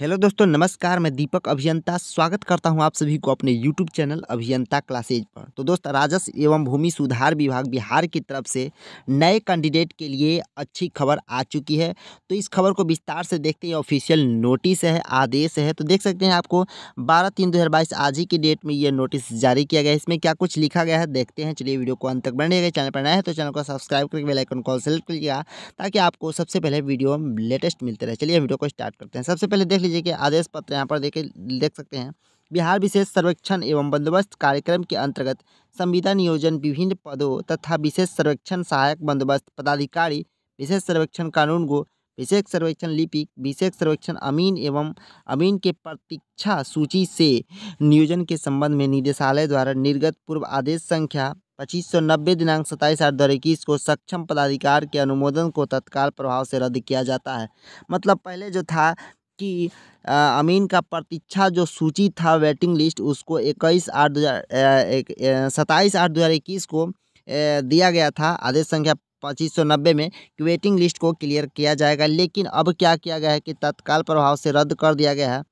hello दोस्तों नमस्कार मैं दीपक अभियंता स्वागत करता हूं आप सभी को अपने यूट्यूब चैनल अभियंता क्लासेज पर तो दोस्त राजस्व एवं भूमि सुधार विभाग बिहार की तरफ से नए कैंडिडेट के लिए अच्छी खबर आ चुकी है तो इस खबर को विस्तार से देखते हैं ऑफिशियल नोटिस है आदेश है तो देख सकते हैं आपको बारह तीन दो आज ही की डेट में ये नोटिस जारी किया गया है इसमें क्या कुछ लिखा गया है देखते हैं चलिए वीडियो को अंत तक बनेगा चैनल पर नया है तो चैनल को सब्सक्राइब करके बेलाइकन कॉल सेलेक्ट लिया ताकि आपको सबसे पहले वीडियो लेटेस्ट मिलते रहे चलिए वीडियो को स्टार्ट करते हैं सबसे पहले देख लीजिए कि आदेश पत्र यहाँ पर देखे देख सकते हैं बिहार विशेष सर्वेक्षण एवं बंदोबस्त कार्यक्रम के अंतर्गत संविदा नियोजन विभिन्न पदों तथा विशेष सर्वेक्षण सहायक बंदोबस्त पदाधिकारी विशेष सर्वेक्षण कानून को विशेष सर्वेक्षण लिपिक विशेष सर्वेक्षण अमीन एवं अमीन के प्रतीक्षा सूची से नियोजन के संबंध में निदेशालय द्वारा निर्गत पूर्व आदेश संख्या पच्चीस सौ नब्बे दिनांक सत्ताईस आठ दो इक्कीस को सक्षम पदाधिकार के अनुमोदन को तत्काल प्रभाव से रद्द किया जाता है मतलब पहले जो था कि अमीन का प्रतीक्षा जो सूची था वेटिंग लिस्ट उसको इक्कीस आठ दो हज़ार सताईस आठ दो हज़ार इक्कीस को दिया गया था आदेश संख्या पच्चीस सौ नब्बे में कि वेटिंग लिस्ट को क्लियर किया जाएगा लेकिन अब क्या किया गया है कि तत्काल प्रभाव से रद्द कर दिया गया है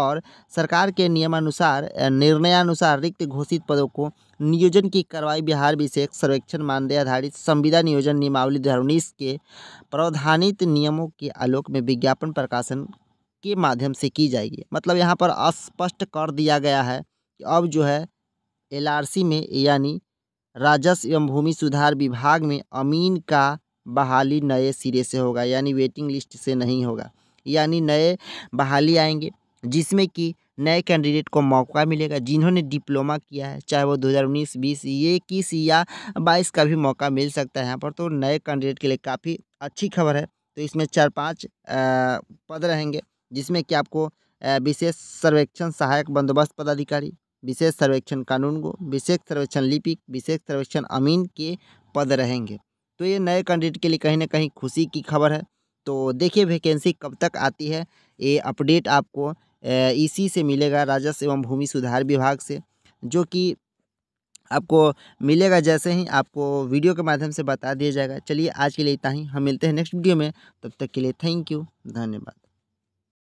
और सरकार के नियमानुसार निर्णयानुसार रिक्त घोषित पदों को नियोजन की कार्रवाई बिहार विशेष सर्वेक्षण मानदेय आधारित संविदा नियोजन नियमावली दो के प्रावधानित नियमों के आलोक में विज्ञापन प्रकाशन के माध्यम से की जाएगी मतलब यहाँ पर स्पष्ट कर दिया गया है कि अब जो है एलआरसी में यानी राजस्व एवं भूमि सुधार विभाग में अमीन का बहाली नए सिरे से होगा यानी वेटिंग लिस्ट से नहीं होगा यानी नए बहाली आएंगे जिसमें कि नए कैंडिडेट को मौका मिलेगा जिन्होंने डिप्लोमा किया है चाहे वो 2019 20 ये इक्कीस या बाईस का भी मौका मिल सकता है यहाँ पर तो नए कैंडिडेट के लिए काफ़ी अच्छी खबर है तो इसमें चार पाँच पद रहेंगे जिसमें कि आपको विशेष सर्वेक्षण सहायक बंदोबस्त पदाधिकारी विशेष सर्वेक्षण कानून को विशेष सर्वेक्षण लिपिक विशेष सर्वेक्षण अमीन के पद रहेंगे तो ये नए कैंडिडेट के लिए कहीं ना कहीं खुशी की खबर है तो देखिए वैकेंसी कब तक आती है ये अपडेट आपको इसी से मिलेगा राजस्व एवं भूमि सुधार विभाग से जो कि आपको मिलेगा जैसे ही आपको वीडियो के माध्यम से बता दिया जाएगा चलिए आज के लिए इतना ही हम मिलते हैं नेक्स्ट वीडियो में तब तक के लिए थैंक यू धन्यवाद